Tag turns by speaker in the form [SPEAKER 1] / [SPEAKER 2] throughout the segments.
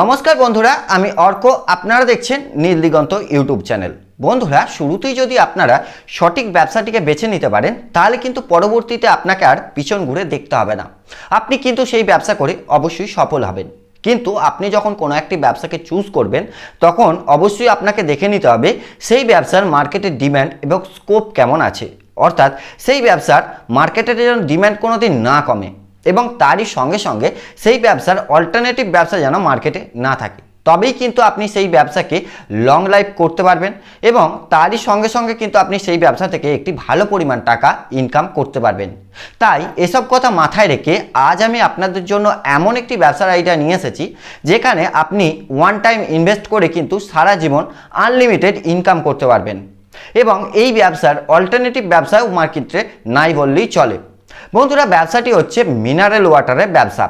[SPEAKER 1] নমস্কার বন্ধুরা আমি অর্ক আপনারা দেখছেন নীলদিগন্ত ইউটিউব চ্যানেল বন্ধুরা শুরুতেই যদি আপনারা সঠিক ব্যবসাটিকে বেছে নিতে পারেন তাহলে কিন্তু পরবর্তীতে আপনাকে আর পিছন ঘুরে দেখতে হবে না আপনি কিন্তু সেই ব্যবসা করে অবশ্যই সফল হবেন কিন্তু আপনি যখন কোনো একটি ব্যবসাকে চুজ করবেন তখন অবশ্যই আপনাকে দেখে নিতে হবে সেই ব্যবসার মার্কেটের ডিম্যান্ড এবং স্কোপ কেমন আছে অর্থাৎ সেই ব্যবসার মার্কেটের যেন ডিম্যান্ড কোনো দিন না কমে এবং তারই সঙ্গে সঙ্গে সেই ব্যবসার অল্টারনেটিভ ব্যবসা যেন মার্কেটে না থাকে তবেই কিন্তু আপনি সেই ব্যবসাকে লং লাইফ করতে পারবেন এবং তারই সঙ্গে সঙ্গে কিন্তু আপনি সেই ব্যবসা থেকে একটি ভালো পরিমাণ টাকা ইনকাম করতে পারবেন তাই এসব কথা মাথায় রেখে আজ আমি আপনাদের জন্য এমন একটি ব্যবসার আইডিয়া নিয়ে এসেছি যেখানে আপনি ওয়ান টাইম ইনভেস্ট করে কিন্তু সারা জীবন আনলিমিটেড ইনকাম করতে পারবেন এবং এই ব্যবসার অল্টারনেটিভ ব্যবসাও মার্কেটে নাই বললেই চলে বন্ধুরা ব্যবসাটি হচ্ছে মিনারেল ওয়াটারের ব্যবসা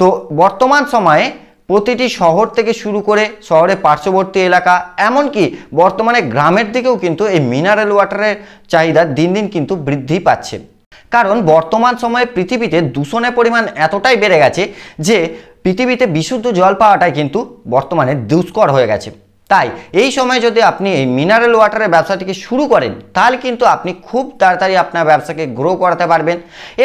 [SPEAKER 1] তো বর্তমান সময়ে প্রতিটি শহর থেকে শুরু করে শহরে পার্শ্ববর্তী এলাকা এমনকি বর্তমানে গ্রামের দিকেও কিন্তু এই মিনারেল ওয়াটারের চাহিদা দিন দিন কিন্তু বৃদ্ধি পাচ্ছে কারণ বর্তমান সময়ে পৃথিবীতে দূষণের পরিমাণ এতটাই বেড়ে গেছে যে পৃথিবীতে বিশুদ্ধ জল পাওয়াটাই কিন্তু বর্তমানে দুষ্কর হয়ে গেছে তাই এই সময় যদি আপনি এই মিনারেল ওয়াটারের ব্যবসাটিকে শুরু করেন তাহলে কিন্তু আপনি খুব তাড়াতাড়ি আপনার ব্যবসাকে গ্রো করাতে পারবেন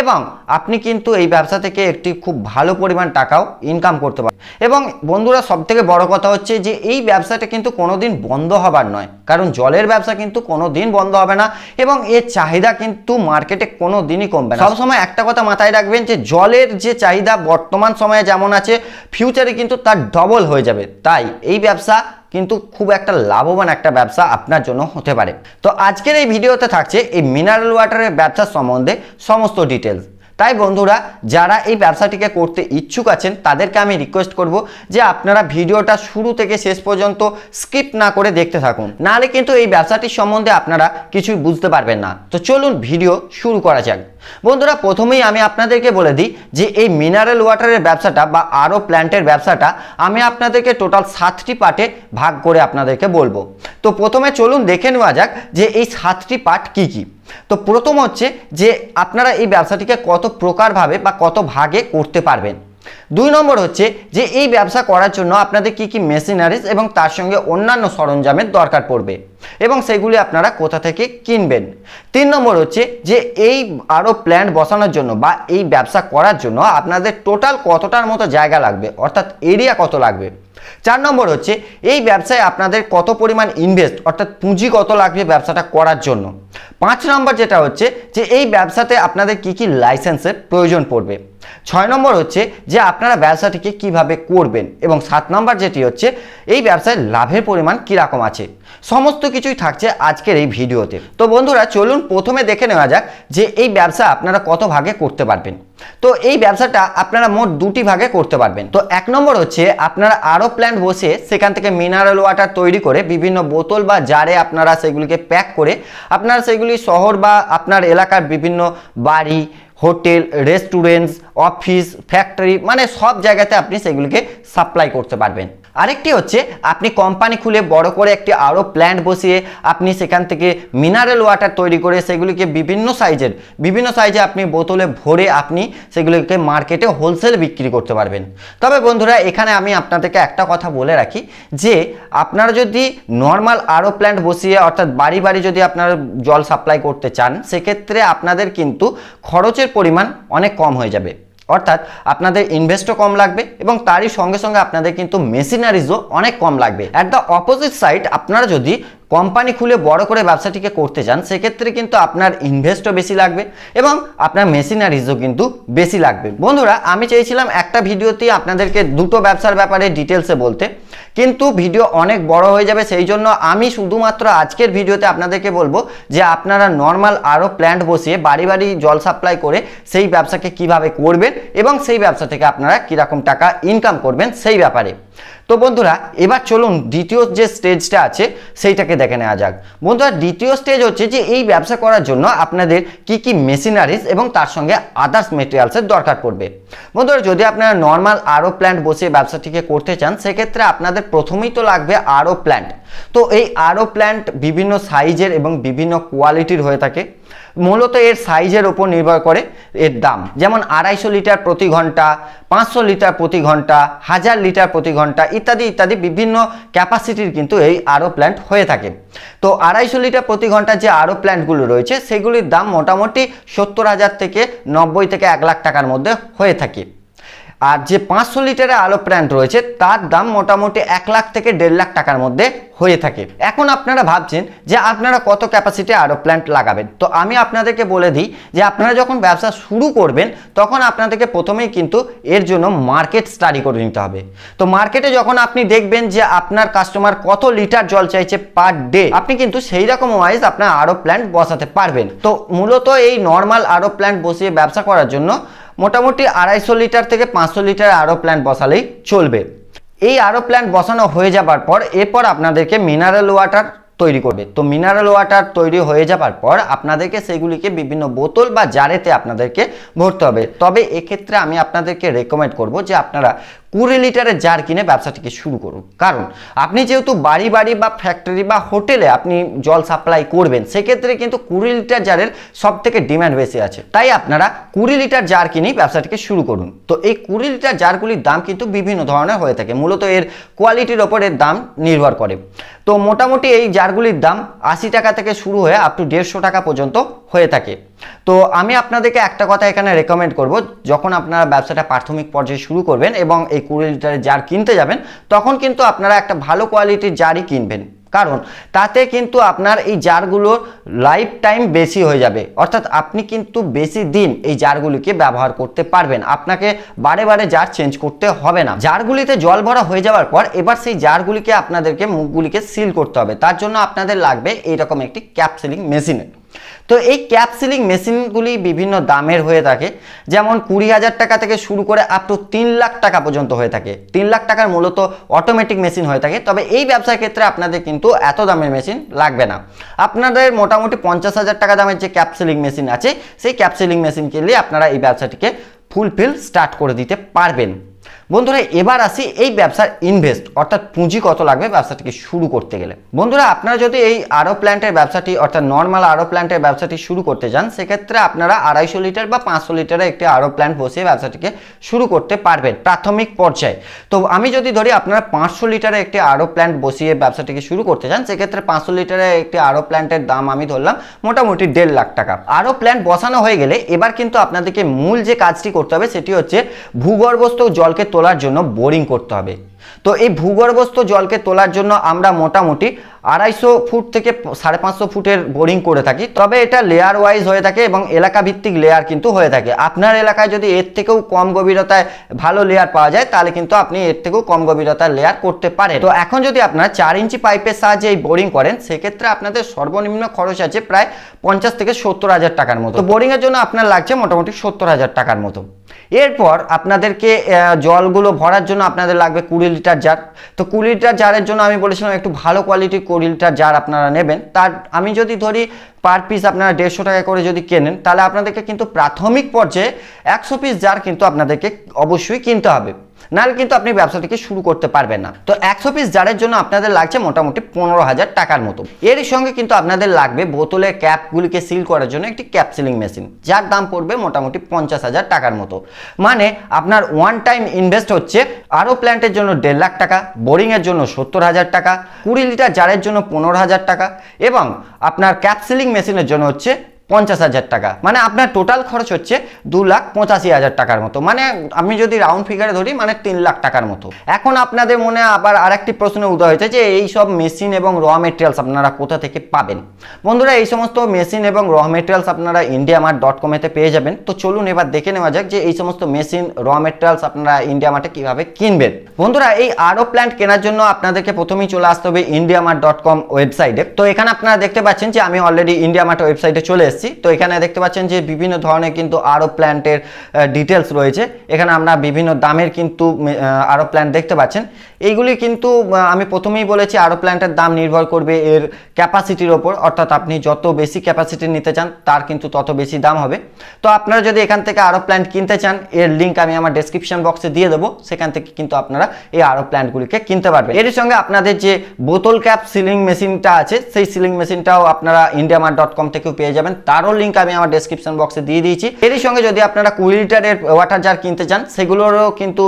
[SPEAKER 1] এবং আপনি কিন্তু এই ব্যবসা থেকে একটি খুব ভালো পরিমাণ টাকাও ইনকাম করতে পারবেন এবং বন্ধুরা সবথেকে বড় কথা হচ্ছে যে এই ব্যবসাটা কিন্তু কোনোদিন বন্ধ হবার নয় কারণ জলের ব্যবসা কিন্তু কোনো দিন বন্ধ হবে না এবং এর চাহিদা কিন্তু মার্কেটে কোনো দিনই কমবে না সবসময় একটা কথা মাথায় রাখবেন যে জলের যে চাহিদা বর্তমান সময়ে যেমন আছে ফিউচারে কিন্তু তার ডবল হয়ে যাবে তাই এই ব্যবসা কিন্তু খুব একটা লাভবান একটা ব্যবসা আপনার জন্য হতে পারে তো আজকের এই ভিডিওতে থাকছে এই মিনারেল ওয়াটারের ব্যবসা সম্বন্ধে সমস্ত ডিটেলস তাই বন্ধুরা যারা এই ব্যবসাটিকে করতে ইচ্ছুক আছেন তাদেরকে আমি রিকোয়েস্ট করব যে আপনারা ভিডিওটা শুরু থেকে শেষ পর্যন্ত স্কিপ না করে দেখতে থাকুন নাহলে কিন্তু এই ব্যবসাটির সম্বন্ধে আপনারা কিছুই বুঝতে পারবেন না তো চলুন ভিডিও শুরু করা যাক বন্ধুরা প্রথমেই আমি আপনাদেরকে বলে দিই যে এই মিনারেল ওয়াটারের ব্যবসাটা বা আরও প্ল্যান্টের ব্যবসাটা আমি আপনাদেরকে টোটাল সাতটি পার্টে ভাগ করে আপনাদেরকে বলবো তো প্রথমে চলুন দেখে নেওয়া যাক যে এই সাতটি পার্ট কী কী তো প্রথম হচ্ছে যে আপনারা এই ব্যবসাটিকে কত প্রকারভাবে বা কত ভাগে করতে পারবেন দুই নম্বর হচ্ছে যে এই ব্যবসা করার জন্য আপনাদের কি কি মেশিনারিজ এবং তার সঙ্গে অন্যান্য সরঞ্জামের দরকার পড়বে এবং সেগুলি আপনারা কোথা থেকে কিনবেন তিন নম্বর হচ্ছে যে এই আরও প্ল্যান্ট বসানোর জন্য বা এই ব্যবসা করার জন্য আপনাদের টোটাল কতটার মতো জায়গা লাগবে অর্থাৎ এরিয়া কত লাগবে চার নম্বর হচ্ছে এই ব্যবসায় আপনাদের কত পরিমাণ ইনভেস্ট অর্থাৎ পুঁজি কত লাগবে ব্যবসাটা করার জন্য পাঁচ নম্বর যেটা হচ্ছে যে এই ব্যবসাতে আপনাদের কি কি লাইসেন্সের প্রয়োজন পড়বে ছয় নম্বর হচ্ছে যে আপনারা ব্যবসাটিকে কিভাবে করবেন এবং সাত নম্বর যেটি হচ্ছে এই ব্যবসায় লাভের পরিমাণ কীরকম আছে সমস্ত কিছুই থাকছে আজকের এই ভিডিওতে তো বন্ধুরা চলুন প্রথমে দেখে নেওয়া যাক যে এই ব্যবসা আপনারা কত ভাগে করতে পারবেন তো এই ব্যবসাটা আপনারা মোট দুটি ভাগে করতে পারবেন তো এক নম্বর হচ্ছে আপনারা আরও প্ল্যান্ট বসে সেখান থেকে মিনারেল ওয়াটার তৈরি করে বিভিন্ন বোতল বা জারে আপনারা সেগুলিকে প্যাক করে আপনারা সেগুলি শহর বা আপনার এলাকার বিভিন্ন বাড়ি হোটেল রেস্টুরেন্টস অফিস ফ্যাক্টরি মানে সব জায়গাতে আপনি সেগুলিকে সাপ্লাই করতে পারবেন আরেকটি হচ্ছে আপনি কোম্পানি খুলে বড় করে একটি আরও প্ল্যান্ট বসিয়ে আপনি সেখান থেকে মিনারেল ওয়াটার তৈরি করে সেগুলিকে বিভিন্ন সাইজের বিভিন্ন সাইজে আপনি বোতলে ভরে আপনি সেগুলিকে মার্কেটে হোলসেল বিক্রি করতে পারবেন তবে বন্ধুরা এখানে আমি আপনাদেরকে একটা কথা বলে রাখি যে আপনারা যদি নর্মাল আরও প্ল্যান্ট বসিয়ে অর্থাৎ বাড়ি বাড়ি যদি আপনারা জল সাপ্লাই করতে চান সেক্ষেত্রে আপনাদের কিন্তু খরচের ইনভেস্টের পরিমাণ অনেক কম হয়ে যাবে অর্থাৎ আপনাদের ইনভেস্টও কম লাগবে এবং তারই সঙ্গে সঙ্গে আপনাদের কিন্তু মেশিনারিজও অনেক কম লাগবে অ্যাট দ্য অপোজিট সাইড আপনারা যদি কোম্পানি খুলে বড় করে ব্যবসাটিকে করতে চান সেক্ষেত্রে কিন্তু আপনার ইনভেস্টও বেশি লাগবে এবং আপনার মেশিনারিজও কিন্তু বেশি লাগবে বন্ধুরা আমি চেয়েছিলাম একটা ভিডিওতে আপনাদেরকে দুটো ব্যবসার ব্যাপারে ডিটেলসে বলতে কিন্তু ভিডিও অনেক বড় হয়ে যাবে সেই জন্য আমি শুধুমাত্র আজকের ভিডিওতে আপনাদেরকে বলবো যে আপনারা নর্মাল আরও প্ল্যান্ট বসিয়ে বাড়ি বাড়ি জল সাপ্লাই করে সেই ব্যবসাকে কিভাবে করবেন এবং সেই ব্যবসা থেকে আপনারা কীরকম টাকা ইনকাম করবেন সেই ব্যাপারে তো বন্ধুরা এবার চলুন দ্বিতীয় যে স্টেজটা আছে সেইটাকে দেখে নেওয়া যাক বন্ধুরা দ্বিতীয় স্টেজ হচ্ছে যে এই ব্যবসা করার জন্য আপনাদের কি কি মেশিনারিজ এবং তার সঙ্গে আদার্স মেটেরিয়ালসের দরকার পড়বে বন্ধুরা যদি আপনারা নর্মাল আরও প্ল্যান্ট বসে ব্যবসাটিকে করতে চান সেক্ষেত্রে আপনাদের প্রথমেই তো লাগবে আরও প্ল্যান্ট তো এই আরও প্ল্যান্ট বিভিন্ন সাইজের এবং বিভিন্ন কোয়ালিটির হয়ে থাকে মূলত এর সাইজের ওপর নির্ভর করে এর দাম যেমন আড়াইশো লিটার প্রতি ঘন্টা পাঁচশো লিটার প্রতি ঘন্টা হাজার লিটার প্রতি ঘন্টা ইত্যাদি ইত্যাদি বিভিন্ন ক্যাপাসিটির কিন্তু এই আরও প্ল্যান্ট হয়ে থাকে তো আড়াইশো লিটার প্রতি ঘন্টা যে আরও প্ল্যান্টগুলো রয়েছে সেগুলির দাম মোটামুটি সত্তর হাজার থেকে নব্বই থেকে এক লাখ টাকার মধ্যে হয়ে থাকে আর যে পাঁচশো লিটারের আলো প্ল্যান্ট রয়েছে তার দাম মোটামুটি এক লাখ থেকে দেড় লাখ টাকার মধ্যে হয়ে থাকে এখন আপনারা ভাবছেন যে আপনারা কত ক্যাপাসিটি আরো প্ল্যান্ট লাগাবেন তো আমি আপনাদেরকে বলে দিই যে আপনারা যখন ব্যবসা শুরু করবেন তখন আপনাদেরকে প্রথমেই কিন্তু এর জন্য মার্কেট স্টাডি করে নিতে হবে তো মার্কেটে যখন আপনি দেখবেন যে আপনার কাস্টমার কত লিটার জল চাইছে পার ডে আপনি কিন্তু সেই রকম ওয়াইজ আপনার আরও প্ল্যান্ট বসাতে পারবেন তো মূলত এই নর্মাল আরো প্ল্যান্ট বসিয়ে ব্যবসা করার জন্য মোটামুটি আড়াইশো লিটার থেকে পাঁচশো লিটার আরও প্ল্যান্ট বসালেই চলবে এই আরও প্ল্যান্ট বসানো হয়ে যাবার পর এরপর আপনাদেরকে মিনারেল ওয়াটার তৈরি করবে তো মিনারেল ওয়াটার তৈরি হয়ে যাবার পর আপনাদেরকে সেগুলিকে বিভিন্ন বোতল বা জারেতে আপনাদেরকে ভরতে হবে তবে এক্ষেত্রে আমি আপনাদেরকে রেকমেন্ড করব যে আপনারা কুড়ি লিটারের জার কিনে ব্যবসাটিকে শুরু করুন কারণ আপনি যেহেতু বাড়ি বাড়ি বা ফ্যাক্টরি বা হোটেলে আপনি জল সাপ্লাই করবেন সেক্ষেত্রে কিন্তু কুড়ি লিটার জারের সব থেকে ডিম্যান্ড বেশি আছে তাই আপনারা কুড়ি লিটার জার কিনেই ব্যবসাটিকে শুরু করুন তো এই কুড়ি লিটার জারগুলির দাম কিন্তু বিভিন্ন ধরনের হয়ে থাকে মূলত এর কোয়ালিটির ওপর এর দাম নির্ভর করে তো মোটামুটি এই জারগুলির দাম আশি টাকা থেকে শুরু হয়ে আপ টু দেড়শো টাকা পর্যন্ত হয়ে থাকে তো আমি আপনাদেরকে একটা কথা এখানে রেকমেন্ড করব যখন আপনারা ব্যবসাটা প্রাথমিক পর্যায়ে শুরু করবেন এবং এই কুড়ি লিটারের জার কিনতে যাবেন তখন কিন্তু আপনারা একটা ভালো কোয়ালিটির জারই কিনবেন কারণ তাতে কিন্তু আপনার এই জারগুলোর লাইফ টাইম বেশি হয়ে যাবে অর্থাৎ আপনি কিন্তু বেশি দিন এই জারগুলিকে ব্যবহার করতে পারবেন আপনাকে বারে বারে জার চেঞ্জ করতে হবে না জারগুলিতে জল ভরা হয়ে যাওয়ার পর এবার সেই জারগুলিকে আপনাদেরকে মুখগুলিকে সিল করতে হবে তার জন্য আপনাদের লাগবে এইরকম একটি ক্যাপসিলিং মেশিনের তো এই ক্যাপ সিলিং মেশিনগুলি বিভিন্ন দামের হয়ে থাকে যেমন কুড়ি হাজার টাকা থেকে শুরু করে আপ টু তিন লাখ টাকা পর্যন্ত হয়ে থাকে তিন লাখ টাকার মূলত অটোমেটিক মেশিন হয়ে থাকে তবে এই ব্যবসার ক্ষেত্রে আপনাদের কিন্তু এত দামের মেশিন লাগবে না আপনাদের মোটামুটি পঞ্চাশ হাজার টাকা দামের যে ক্যাপ সিলিং মেশিন আছে সেই ক্যাপ সিলিং মেশিন কিনলে আপনারা এই ব্যবসাটিকে ফুলফিল স্টার্ট করে দিতে পারবেন বন্ধুরা এবার আসি এই ব্যবসার ইনভেস্ট অর্থাৎ পুঁজি কত লাগবে ব্যবসাটিকে শুরু করতে গেলে বন্ধুরা আপনারা যদি এই আরও প্ল্যান্টের ব্যবসাটি অর্থাৎ নর্মাল আরও প্ল্যান্টের ব্যবসাটি শুরু করতে যান সেক্ষেত্রে আপনারা আড়াইশো লিটার বা পাঁচশো লিটারের একটি আরও প্ল্যান্ট বসিয়ে ব্যবসাটিকে শুরু করতে পারবেন প্রাথমিক পর্যায়ে তো আমি যদি ধরি আপনারা পাঁচশো লিটারের একটি আরও প্ল্যান্ট বসিয়ে ব্যবসাটিকে শুরু করতে চান সেক্ষেত্রে পাঁচশো লিটারের একটি আরও প্ল্যান্টের দাম আমি ধরলাম মোটামুটি দেড় লাখ টাকা আরও প্ল্যান্ট বসানো হয়ে গেলে এবার কিন্তু আপনাদেরকে মূল যে কাজটি করতে হবে সেটি হচ্ছে ভূগর্ভস্থ জলকে তোলার জন্য বোরিং করতে হবে তো এই ভূগর্ভস্থ জলকে তোলার জন্য আমরা মোটামুটি আড়াইশো ফুট থেকে সাড়ে পাঁচশো ফুটের বোরিং করে থাকি তবে এটা লেয়ার ওয়াইজ হয়ে থাকে এবং এলাকা ভিত্তিক লেয়ার কিন্তু হয়ে থাকে আপনার এলাকায় যদি এর থেকেও কম গভীরতায় ভালো লেয়ার পাওয়া যায় তাহলে কিন্তু আপনি এর থেকেও কম গভীরতার লেয়ার করতে পারেন তো এখন যদি আপনার চার ইঞ্চি পাইপের সাহায্যে এই বোরিং করেন সেক্ষেত্রে আপনাদের সর্বনিম্ন খরচ আছে প্রায় পঞ্চাশ থেকে সত্তর হাজার টাকার মতো বোরিংয়ের জন্য আপনার লাগছে মোটামুটি সত্তর হাজার টাকার মতো এরপর আপনাদেরকে জলগুলো ভরার জন্য আপনাদের লাগবে কুড়ি লিটার জার তো কুড়ি লিটার জারের জন্য আমি বলেছিলাম একটু ভালো কোয়ালিটির কুড়ি লিটার জার আপনারা নেবেন তার আমি যদি ধরি পার পিস আপনারা দেড়শো টাকা করে যদি কেনেন তাহলে আপনাদেরকে কিন্তু প্রাথমিক পর্যায়ে একশো পিস জার কিন্তু আপনাদেরকে অবশ্যই কিনতে হবে নাহলে কিন্তু আপনি ব্যবসাটিকে শুরু করতে পারবেন না তো একশো পিস জারের জন্য আপনাদের লাগছে মোটামুটি পনেরো হাজার টাকার মতো এর সঙ্গে কিন্তু আপনাদের লাগবে বোতলের ক্যাপগুলিকে সিল করার জন্য একটি ক্যাপ সিলিং মেশিন যার দাম পড়বে মোটামুটি পঞ্চাশ হাজার টাকার মতো মানে আপনার ওয়ান টাইম ইনভেস্ট হচ্ছে আরও প্ল্যান্টের জন্য দেড় লাখ টাকা বোরিংয়ের জন্য সত্তর হাজার টাকা কুড়ি লিটার জারের জন্য পনেরো হাজার টাকা এবং আপনার ক্যাপ সিলিং মেশিনের জন্য হচ্ছে পঞ্চাশ হাজার টাকা মানে আপনার টোটাল খরচ হচ্ছে দু লাখ পঁচাশি হাজার টাকার মতো মানে আমি যদি রাউন্ড ফিগারে ধরি মানে তিন লাখ টাকার মতো এখন আপনাদের মনে আবার আরেকটি প্রশ্ন উদয় হয়েছে যে এই সব মেশিন এবং র মেটেরিয়ালস আপনারা কোথা থেকে পাবেন বন্ধুরা এই সমস্ত মেশিন এবং র মেটেরিয়ালস আপনারা ইন্ডিয়া মার্ট ডট কমেতে পেয়ে যাবেন তো চলুন এবার দেখে নেওয়া যাক যে এই সমস্ত মেশিন র মেটেরিয়ালস আপনারা ইন্ডিয়া মার্টে কীভাবে কিনবেন বন্ধুরা এই আরও প্ল্যান্ট কেনার জন্য আপনাদেরকে প্রথমেই চলে আসতে হবে ইন্ডিয়া মার্ট ডট কম ওয়েবসাইটে তো এখানে আপনারা দেখতে পাচ্ছেন যে আমি অলরেডি ইন্ডিয়া মার্ট ওয়েবসাইটে চলে এসেছি তো এখানে দেখতে পাচ্ছেন যে বিভিন্ন ধরনের কিন্তু আরও প্ল্যান্টের ডিটেলস রয়েছে এখানে আমরা বিভিন্ন দামের কিন্তু আরও প্ল্যান্ট দেখতে পাচ্ছেন এইগুলি কিন্তু আমি প্রথমেই বলেছি আরও প্ল্যান্টের দাম নির্ভর করবে এর ক্যাপাসিটির ওপর অর্থাৎ আপনি যত বেশি ক্যাপাসিটি নিতে চান তার কিন্তু তত বেশি দাম হবে তো আপনারা যদি এখান থেকে আরও প্ল্যান্ট কিনতে চান এর লিঙ্ক আমি আমার ডিসক্রিপশন বক্সে দিয়ে দেবো সেখান থেকে কিন্তু আপনারা এই আরও প্ল্যান্টগুলিকে কিনতে পারবেন এর সঙ্গে আপনাদের যে বোতল ক্যাপ সিলিং মেশিনটা আছে সেই সিলিং মেশিনটাও আপনারা ইন্ডিয়ামার ডট কম থেকেও পেয়ে যাবেন তারও লিঙ্ক আমি আমার ডেসক্রিপশন বক্সে দিয়ে দিয়েছি এরই সঙ্গে যদি আপনারা কুড়ি লিটারের ওয়াটার জার কিনতে চান সেগুলোরও কিন্তু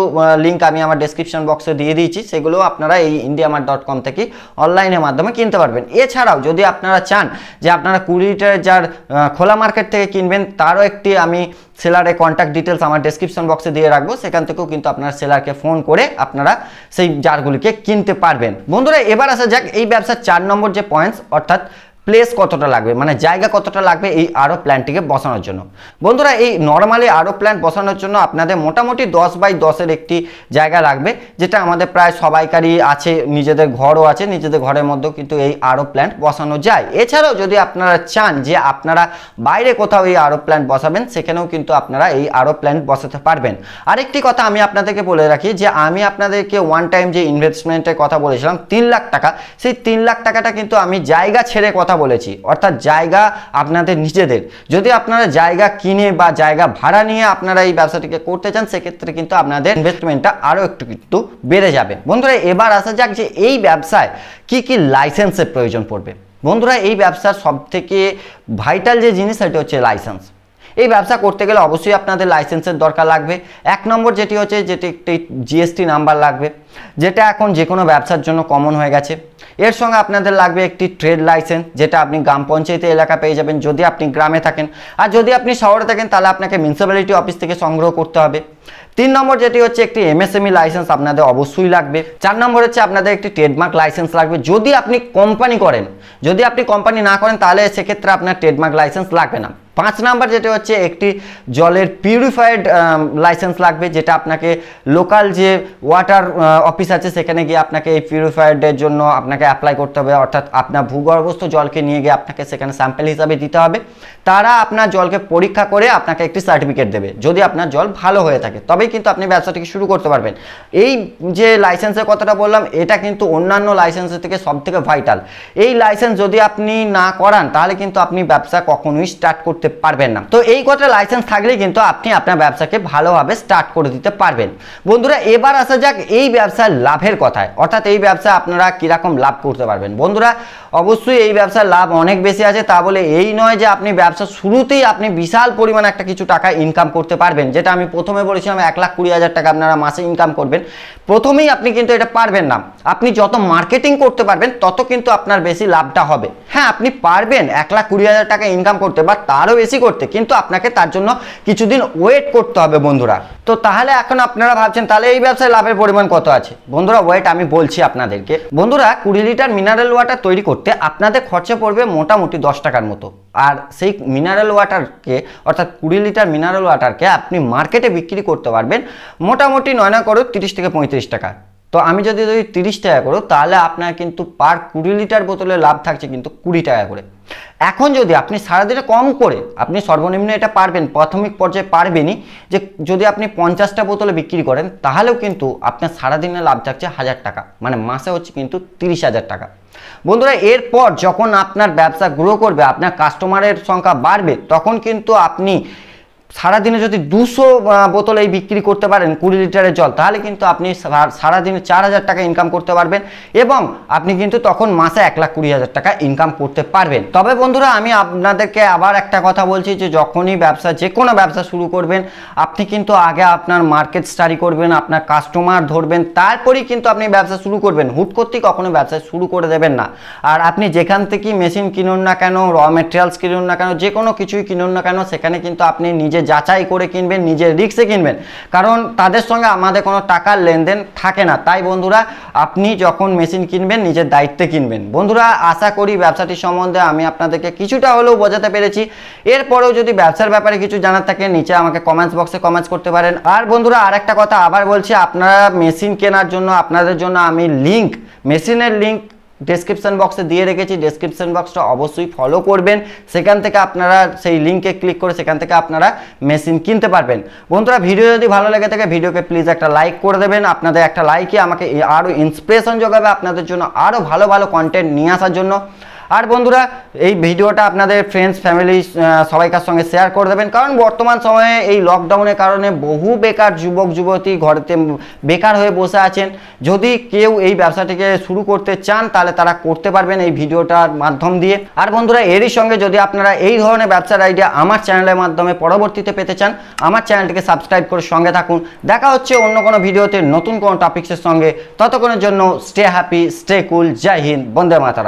[SPEAKER 1] লিঙ্ক আমি আমার ডেসক্রিপশন বক্সে দিয়ে দিয়েছি সেগুলো আপনারা এই ইন্ডিয়া ডট কম থেকে অনলাইনের মাধ্যমে কিনতে পারবেন এছাড়াও যদি আপনারা চান যে আপনারা কুড়ি লিটারের জার খোলা মার্কেট থেকে কিনবেন তারও একটি আমি সেলারের কন্ট্যাক্ট ডিটেলস আমার ডেসক্রিপশন বক্সে দিয়ে রাখবো সেখান থেকেও কিন্তু আপনারা সেলারকে ফোন করে আপনারা সেই জারগুলিকে কিনতে পারবেন বন্ধুরা এবার আসা যাক এই ব্যবসার চার নম্বর যে পয়েন্টস অর্থাৎ প্লেস কতটা লাগবে মানে জায়গা কতটা লাগবে এই আরও প্ল্যান্টটিকে বসানোর জন্য বন্ধুরা এই নর্মালি আরও প্ল্যান্ট বসানোর জন্য আপনাদের মোটামুটি দশ বাই দশের একটি জায়গা লাগবে যেটা আমাদের প্রায় সবাইকারই আছে নিজেদের ঘরও আছে নিজেদের ঘরের মধ্যেও কিন্তু এই আরও প্ল্যান্ট বসানো যায় এছাড়াও যদি আপনারা চান যে আপনারা বাইরে কোথাও এই আরও প্ল্যান্ট বসাবেন সেখানেও কিন্তু আপনারা এই আরও প্ল্যান্ট বসাতে পারবেন আরেকটি কথা আমি আপনাদেরকে বলে রাখি যে আমি আপনাদেরকে ওয়ান টাইম যে ইনভেস্টমেন্টের কথা বলেছিলাম তিন লাখ টাকা সেই তিন লাখ টাকাটা কিন্তু আমি জায়গা ছেড়ে কথা বলেছি অর্থাৎ জায়গা আপনাদের নিজেদের যদি আপনারা জায়গা কিনে বা জায়গা ভাড়া নিয়ে আপনারা এই ব্যবসাটিকে করতে চান সেক্ষেত্রে কিন্তু আপনাদের ইনভেস্টমেন্টটা আরও একটু কিন্তু বেড়ে যাবে বন্ধুরা এবার আসা যাক যে এই ব্যবসায় কি কি লাইসেন্সের প্রয়োজন পড়বে বন্ধুরা এই ব্যবসার সবথেকে ভাইটাল যে জিনিস সেটা হচ্ছে লাইসেন্স এই ব্যবসা করতে গেলে অবশ্যই আপনাদের লাইসেন্সের দরকার লাগবে এক নম্বর যেটি হচ্ছে যেটি একটি জিএসটি নাম্বার লাগবে যেটা এখন যে কোনো ব্যবসার জন্য কমন হয়ে গেছে এর সঙ্গে আপনাদের লাগবে একটি ট্রেড লাইসেন্স যেটা আপনি গ্রাম পঞ্চায়েতে এলাকা পেয়ে যাবেন যদি আপনি গ্রামে থাকেন আর যদি আপনি শহরে থাকেন তাহলে আপনাকে মিউনিসিপ্যালিটি অফিস থেকে সংগ্রহ করতে হবে তিন নম্বর যেটি হচ্ছে একটি এমএসএমই লাইসেন্স e আপনাদের অবশ্যই লাগবে চার নম্বর হচ্ছে আপনাদের একটি ট্রেডমার্ক লাইসেন্স লাগবে যদি আপনি কোম্পানি করেন যদি আপনি কোম্পানি না করেন তাহলে সেক্ষেত্রে আপনার ট্রেডমার্ক লাইসেন্স লাগবে না পাঁচ নাম্বার যেটা হচ্ছে একটি জলের পিউরিফাইড লাইসেন্স লাগবে যেটা আপনাকে লোকাল যে ওয়াটার অফিস আছে সেখানে গিয়ে আপনাকে এই পিউরিফাইডের জন্য আপনাকে অ্যাপ্লাই করতে হবে অর্থাৎ আপনার ভূগর্ভস্থ জলকে নিয়ে গিয়ে আপনাকে সেখানে স্যাম্পেল হিসাবে দিতে হবে তারা আপনার জলকে পরীক্ষা করে আপনাকে একটি সার্টিফিকেট দেবে যদি আপনার জল ভালো হয়ে থাকে তবেই কিন্তু আপনি ব্যবসাটিকে শুরু করতে পারবেন এই যে লাইসেন্সের কথাটা বললাম এটা কিন্তু অন্যান্য লাইসেন্সের থেকে সবথেকে ভাইটাল এই লাইসেন্স যদি আপনি না করান তাহলে কিন্তু আপনি ব্যবসা কখনোই স্টার্ট করতে পারবেন না তো এই কটা লাইসেন্স থাকলে কিন্তু আপনি আপনার ব্যবসাকে ভালোভাবে স্টার্ট করে দিতে পারবেন বন্ধুরা এবার আসা যাক এই ব্যবসার লাভের কথায় অর্থাৎ এই ব্যবসা আপনারা কীরকম লাভ করতে পারবেন বন্ধুরা অবশ্যই এই ব্যবসার লাভ অনেক বেশি আছে তা বলে এই নয় যে আপনি ব্যবসা শুরুতেই আপনি বিশাল পরিমাণ একটা কিছু টাকা ইনকাম করতে পারবেন যেটা আমি প্রথমে বলেছিলাম এক লাখ কুড়ি হাজার টাকা আপনারা মাসে ইনকাম করবেন প্রথমেই আপনি কিন্তু এটা পারবেন না আপনি যত মার্কেটিং করতে পারবেন তত কিন্তু আপনার বেশি লাভটা হবে হ্যাঁ আপনি পারবেন এক লাখ কুড়ি হাজার টাকা ইনকাম করতে বা তারও বেশি করতে কিন্তু আপনাকে তার জন্য কিছুদিন ওয়েট করতে হবে বন্ধুরা তো তাহলে এখন আপনারা ভাবছেন তাহলে এই ব্যবসায় লাভের পরিমাণ কত আছে বন্ধুরা ওয়েট আমি বলছি আপনাদেরকে বন্ধুরা কুড়ি লিটার মিনারেল ওয়াটার তৈরি করতে আপনাদের খরচা পড়বে মোটামুটি দশ টাকার মতো আর সেই মিনারেল ওয়াটারকে অর্থাৎ কুড়ি লিটার মিনারেল ওয়াটারকে আপনি মার্কেটে বিক্রি করতে পারবেন মোটামুটি নয় না করো তিরিশ থেকে পঁয়ত্রিশ টাকা তো আমি যদি যদি তিরিশ টাকা করো তাহলে আপনার কিন্তু পার কুড়ি লিটার বোতলে লাভ থাকছে কিন্তু কুড়ি টাকা করে এখন যদি আপনি সারাদিনে কম করে আপনি সর্বনিম্ন এটা পারবেন প্রাথমিক পর্যায়ে পারবেনই যে যদি আপনি পঞ্চাশটা বোতলে বিক্রি করেন তাহলেও কিন্তু আপনার সারাদিনে লাভ থাকছে হাজার টাকা মানে মাসে হচ্ছে কিন্তু তিরিশ হাজার টাকা বন্ধুরা এরপর যখন আপনার ব্যবসা গ্রো করবে আপনার কাস্টমারের সংখ্যা বাড়বে তখন কিন্তু আপনি সারাদিনে যদি দুশো বোতল এই বিক্রি করতে পারেন কুড়ি লিটারের জল তাহলে কিন্তু আপনি সারাদিনে চার হাজার টাকা ইনকাম করতে পারবেন এবং আপনি কিন্তু তখন মাসে এক লাখ কুড়ি হাজার টাকা ইনকাম করতে পারবেন তবে বন্ধুরা আমি আপনাদেরকে আবার একটা কথা বলছি যে যখনই ব্যবসা যে কোনো ব্যবসা শুরু করবেন আপনি কিন্তু আগে আপনার মার্কেট স্টাডি করবেন আপনার কাস্টমার ধরবেন তারপরেই কিন্তু আপনি ব্যবসা শুরু করবেন হুট করতেই কখনো ব্যবসা শুরু করে দেবেন না আর আপনি যেখান থেকেই মেশিন কিনুন না কেন র মেটেরিয়ালস কিনুন না কেন যে কোনো কিছুই কিনুন না কেন সেখানে কিন্তু আপনি নিজে নিজে যাচাই করে কিনবেন নিজের রিক্সে কিনবেন কারণ তাদের সঙ্গে আমাদের কোনো টাকার লেনদেন থাকে না তাই বন্ধুরা আপনি যখন মেশিন কিনবেন নিজের দায়িত্বে কিনবেন বন্ধুরা আশা করি ব্যবসাটি সম্বন্ধে আমি আপনাদেরকে কিছুটা হলেও বোঝাতে পেরেছি এরপরেও যদি ব্যবসার ব্যাপারে কিছু জানার থাকে নিচে আমাকে কমেন্টস বক্সে কমেন্টস করতে পারেন আর বন্ধুরা আর একটা কথা আবার বলছি আপনারা মেশিন কেনার জন্য আপনাদের জন্য আমি লিঙ্ক মেশিনের লিঙ্ক ডেসক্রিপশান বক্সে দিয়ে রেখেছি ডেসক্রিপশান বক্সটা অবশ্যই ফলো করবেন সেখান থেকে আপনারা সেই লিঙ্কে ক্লিক করে সেখান থেকে আপনারা মেশিন কিনতে পারবেন বন্ধুরা ভিডিও যদি ভালো লেগে থাকে ভিডিওকে প্লিজ একটা লাইক করে দেবেন আপনাদের একটা লাইকই আমাকে আরও ইন্সপিরেশন যোগাবে আপনাদের জন্য আরও ভালো ভালো কন্টেন্ট নিয়ে আসার জন্য আর বন্ধুরা এই ভিডিওটা আপনাদের ফ্রেন্ডস ফ্যামিলি সবাইকার সঙ্গে শেয়ার করে দেবেন কারণ বর্তমান সময়ে এই লকডাউনের কারণে বহু বেকার যুবক যুবতী ঘরেতে বেকার হয়ে বসে আছেন যদি কেউ এই ব্যবসাটিকে শুরু করতে চান তাহলে তারা করতে পারবেন এই ভিডিওটার মাধ্যম দিয়ে আর বন্ধুরা এরই সঙ্গে যদি আপনারা এই ধরনের ব্যবসার আইডিয়া আমার চ্যানেলের মাধ্যমে পরবর্তীতে পেতে চান আমার চ্যানেলটিকে সাবস্ক্রাইব করে সঙ্গে থাকুন দেখা হচ্ছে অন্য কোনো ভিডিওতে নতুন কোনো টপিক্সের সঙ্গে ততক্ষণের জন্য স্টে হ্যাপি স্টে কুল জয় হিন্দ বন্দে মাতারা